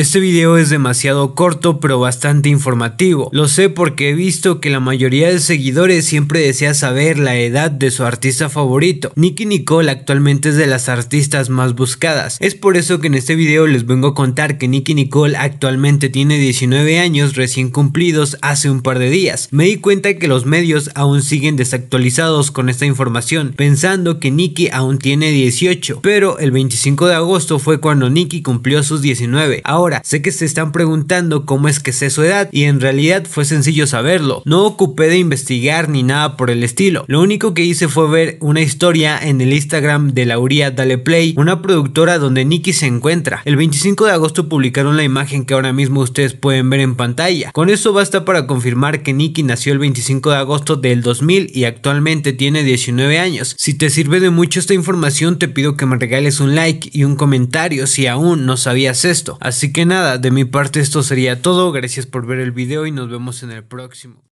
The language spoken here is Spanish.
Este video es demasiado corto pero bastante informativo. Lo sé porque he visto que la mayoría de seguidores siempre desea saber la edad de su artista favorito. Nicky Nicole actualmente es de las artistas más buscadas. Es por eso que en este video les vengo a contar que Nicky Nicole actualmente tiene 19 años recién cumplidos hace un par de días. Me di cuenta que los medios aún siguen desactualizados con esta información, pensando que Nicky aún tiene 18, pero el 25 de agosto fue cuando Nicky cumplió sus 19. Ahora Sé que se están preguntando cómo es que sé su edad y en realidad fue sencillo saberlo. No ocupé de investigar ni nada por el estilo. Lo único que hice fue ver una historia en el Instagram de Lauria Dale Play, una productora donde Nicky se encuentra. El 25 de agosto publicaron la imagen que ahora mismo ustedes pueden ver en pantalla. Con eso basta para confirmar que Nicky nació el 25 de agosto del 2000 y actualmente tiene 19 años. Si te sirve de mucho esta información te pido que me regales un like y un comentario si aún no sabías esto. Así que nada, de mi parte esto sería todo, gracias por ver el video y nos vemos en el próximo.